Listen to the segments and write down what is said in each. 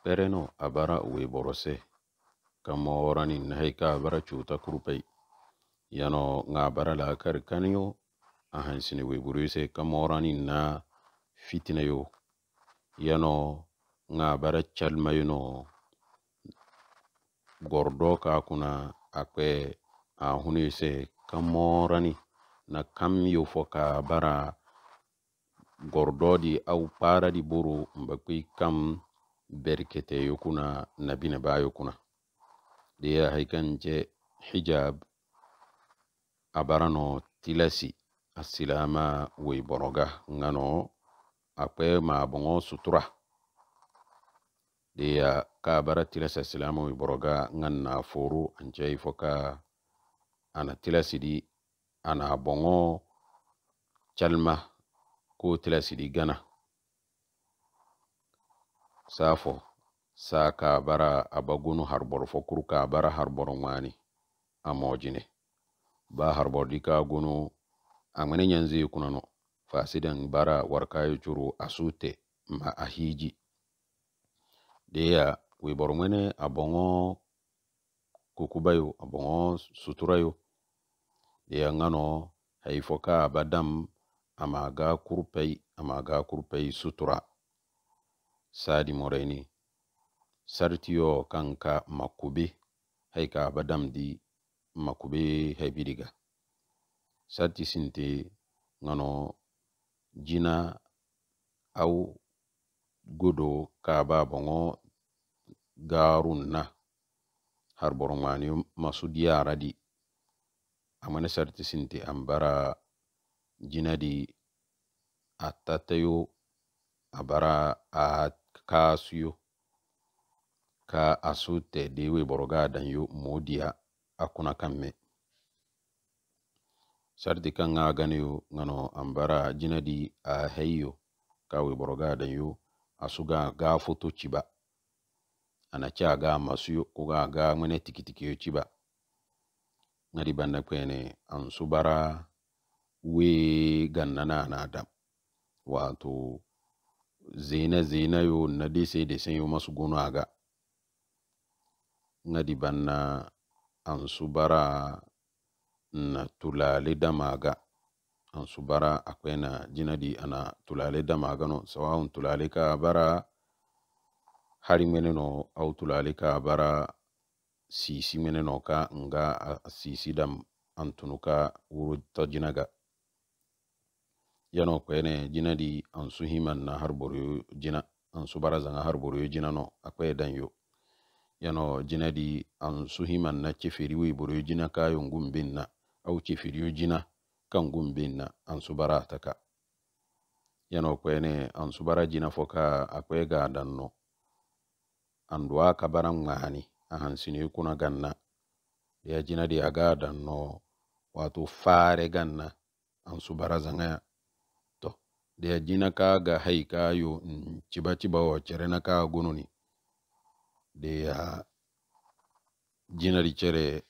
Kpɛ́rɛnɔ a bara wɛɓɔrɔsɛ ka na nɛhi ka bara cuuta kurupɛi. Yanɔ ŋa a bara la'akari kanyo a hansini wɛɓurɔsɛ ka na fitina yo Yanɔ ŋa a bara calmayɔnɔ gɔrɔ kaakuna a kpɛ a hunɔsɛ ka mɔɔrɔni na y'o fɔ ka a bara gɔrɔ ɗi au di boro n kam. berkete yokuna nabine ba yokuna deya haikance hijab abarano tilasi asilama wei boroga ngano akpe mabongo sutura deya ka bara tilasi asilama wei boroga nganna foru ance ifoka ana tilasi di ana bongo calma ko tilasi di gana saafo saa kaabara abagunu harboro fo kuru kaabara harboro ŋwaani a moojine ba harboro di kaagunu a ŋene nyanzi kunano faasidan bara warkayo curu a suute ma a hiiji deya wiboro ŋene a boŋo kukubayo a boŋo suturayo deya ŋano hayi fo kaaba dam a maaga kurpey a maaga kurpey sutura sadi moraini sartiyo kanka makube haika badam di makube haibidiga sarti sinti ngano jina au gudo kaba bongo garun na har boromani masu di amana sarti sinti ambara jina di atateyo abara at kaasuyo ka asu te dewe boroga adanyo modiya akuna kamme sarti kan ga ganiyo ngano ambara jinadi a heyyo kawe boroga adanyo asu ga gafoto ciba ana ci aga masuyo ko ga ga ngwene tikitikiyo ciba ngari banda kwene ansu bara we gannana na adam wato zina zina yo nadi sai da sun yi masu gona ga na diban na an su bara na tulale damaga an su bara akwai na jinadi ana tulale damaga no sawa'un tulale ka bara har mene no au tulale ka bara sisi mene no ka nga sisi dam an tunuka wuri ta jinaga yano kwene jina di ansu himan na harboryo jina ansu na harboryo jina no akwe danyo yano jina di ansu himan na chifiri wi boryo jina kayo ngumbin na au chefiri jina ka gumbin na ansu bara taka yano kwene ansu bara jina foka akwe ga danno anduwa kabara mwani ahansini kuna ganna ya jina di aga danno watu fare ganna ansu bara zangaya da de na ka ga hai ka yo ciba ciba wa cire na ka gunu ne da ya jinar cire cere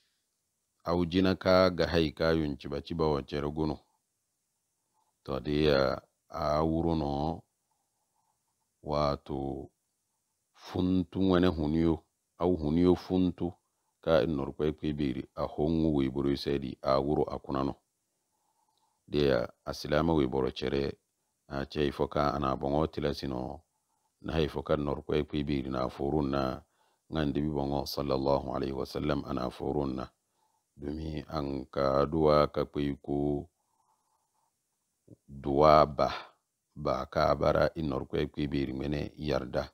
au jina ka ga hai ka yo ciba ciba wa cire gunu to da ya a wuro no wato funtu wani huniyo au huniyo funtu ka inor kwe kwe biri a hongu wiburu isedi a wuro akunano de ya asilama wiburu cere cei foka ana bongo tila sino na hay foka norko e kui biri na furun na ngandi bi bongo sallallahu alaihi wasallam ana furun na dumi an ka duwa ka kui ku duwa ba ba ka bara in norko e kui biri mene yarda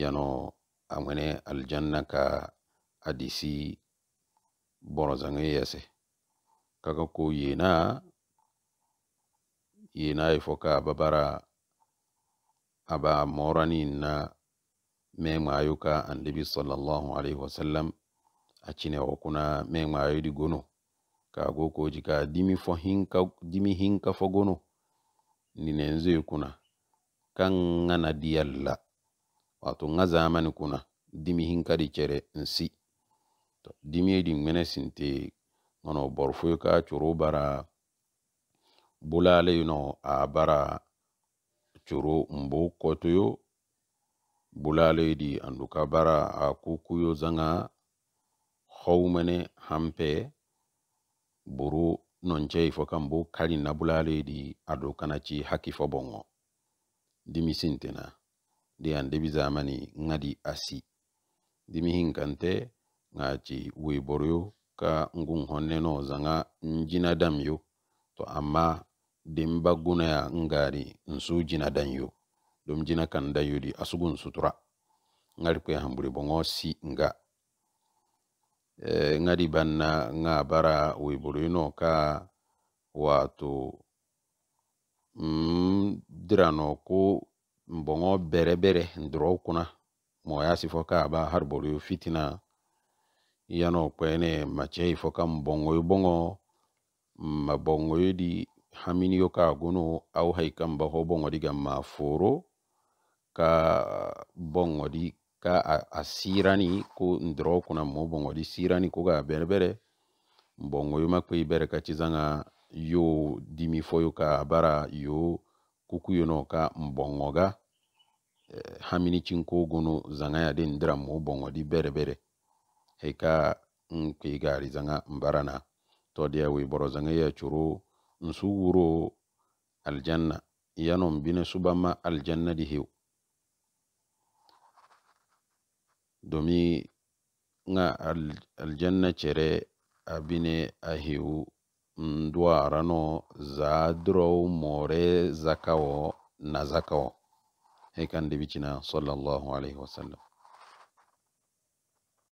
yano amene aljanna ka adisi borozangi e yase kaka ku yena yenayi fo ka babara aba moranin na memayu ka annabi sallallahu alaihi wasallam a cinewo kuna memayu di gono ka gokoji ka dimi hinka fo gono ni nenzoyi kuna kan gana diyalla wato ga zamani kuna dimi hinka di cere nsi dimi di mene sinte nono borfoyo ka coro bara bulaleyino a bara coro mbo kotoyo bulaleydi anduka bara a kukuyo zanga hawmene hampe buru noncei fo kan bo na na bulaleydi ado kana ci haki fo bongo dimi sintena di ande bi zamani ngadi asi dimi hinkante ngaci wiboryo ka ngun honneno zanga njina damyo to amma din baggunaya ngari nsu jina danyo dum jina kan dayo di asugu nsutura ngari kuya hamburi bongo si nga e, ngari banna nga bara wiburu yuno ka watu mm, dirano ku mbongo bere bere ndro kuna moya sifo ka ba harburu fitina yano kwene mache ifo ka mbongo yu bongo mabongo yu di haminiyo ka gono au ba ho bongodi gamma foro ka bongodi ka asirani sirani ko ndro kuna mo bongodi sirani ko ga berbere mbongo yo makwe bere ka tizanga yo dimi foyo ka bara yo kuku yo no ka mbongo ga eh, hamini chinko gono zanga ya den ndra mo bongodi berbere heka nkwe gari zanga mbarana to dia we boro zanga ya churu nsu wuro aljanna yanon bine suban ma aljanna di hew domi nga aljanna cere abine a hewu nduwarano mm, zadurau more zakawo na zakawo hekan dabicina sallallahu alaihi wasallam